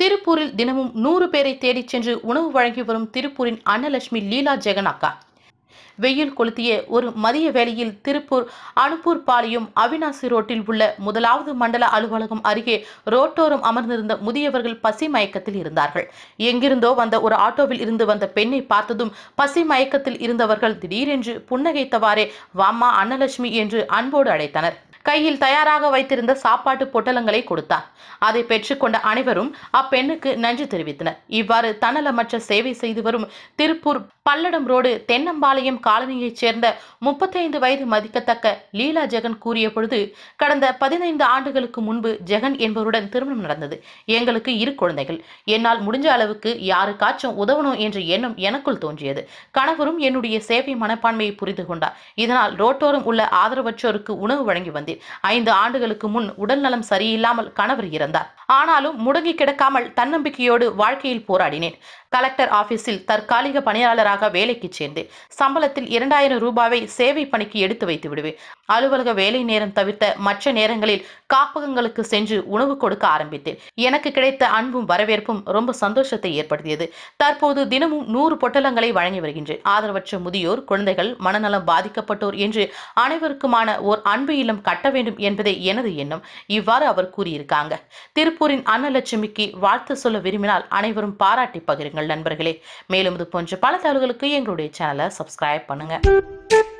திருப்பூரில் தினமும் நூறு பேரை தேடிச் சென்று உணவு வழங்கி வரும் திருப்பூரின் அன்னலட்சுமி லீலா ஜெகநாக்கா வெயில் கொளுத்திய ஒரு மதிய வேளையில் திருப்பூர் அனுப்பூர் பாளையம் அவினாசி ரோட்டில் உள்ள முதலாவது மண்டல அலுவலகம் அருகே ரோட்டோரம் அமர்ந்திருந்த முதியவர்கள் பசி மயக்கத்தில் இருந்தார்கள் எங்கிருந்தோ வந்த ஒரு ஆட்டோவில் இருந்து வந்த பெண்ணை பார்த்ததும் பசி மயக்கத்தில் இருந்தவர்கள் திடீரென்று புன்னகைத்தவாறே வாமா அன்னலட்சுமி என்று அன்போடு அழைத்தனர் கையில் தயாராக வைத்திருந்த சாப்பாட்டு பொட்டலங்களை கொடுத்தார் அதை பெற்றுக்கொண்ட அனைவரும் அப்பெண்ணுக்கு நன்றி தெரிவித்தனர் இவ்வாறு தன்னலமற்ற சேவை செய்து வரும் திருப்பூர் பல்லடம் ரோடு தென்னம்பாளையம் காலனியைச் சேர்ந்த முப்பத்தைந்து வயது மதிக்கத்தக்க லீலா ஜெகன் கூறிய பொழுது கடந்த பதினைந்து ஆண்டுகளுக்கு முன்பு ஜெகன் என்பவருடன் திருமணம் நடந்தது எங்களுக்கு இரு குழந்தைகள் என்னால் முடிஞ்ச அளவுக்கு யாருக்காச்சும் உதவணும் என்ற எண்ணம் எனக்குள் தோன்றியது கணவரும் என்னுடைய சேவை மனப்பான்மையை புரிந்து கொண்டார் இதனால் ரோட்டோரம் உள்ள ஆதரவற்றோருக்கு உணவு வழங்கி வந்தேன் ஐந்து ஆண்டுகளுக்கு முன் உடல்நலம் சரியில்லாமல் கணவர் இறந்தார் ஆனாலும் முடங்கி கிடக்காமல் தன்னம்பிக்கையோடு வாழ்க்கையில் போராடினேன் கலெக்டர் ஆபீஸில் தற்காலிக பணியாளராக வேலைக்கு சேர்ந்தேன் சம்பளத்தில் இரண்டாயிரம் ரூபாவை சேவை பணிக்கு எடுத்து வைத்து விடுவேன் அலுவலக வேலை நேரம் தவிர்த்த மற்ற நேரங்களில் காப்பகங்களுக்கு சென்று உணவு கொடுக்க ஆரம்பித்தேன் எனக்கு கிடைத்த அன்பும் வரவேற்பும் ரொம்ப சந்தோஷத்தை ஏற்படுத்தியது தற்போது தினமும் நூறு பொட்டலங்களை வழங்கி வருகின்றேன் ஆதரவற்ற முதியோர் குழந்தைகள் மனநலம் பாதிக்கப்பட்டோர் என்று அனைவருக்குமான ஓர் அன்பு இல்லம் கட்ட கட்ட வேண்டும் என்பதே எனது எண்ணம் இவ்வாறு அவர் கூறியிருக்காங்க திருப்பூரின் அன்னலட்சுமிக்கு வாழ்த்து சொல்ல விரும்பினால் அனைவரும் பாராட்டி பகிருங்கள் நண்பர்களே மேலும் இது போன்ற பல தகவல்களுக்கு எங்களுடைய சேனலை சப்ஸ்கிரைப் பண்ணுங்க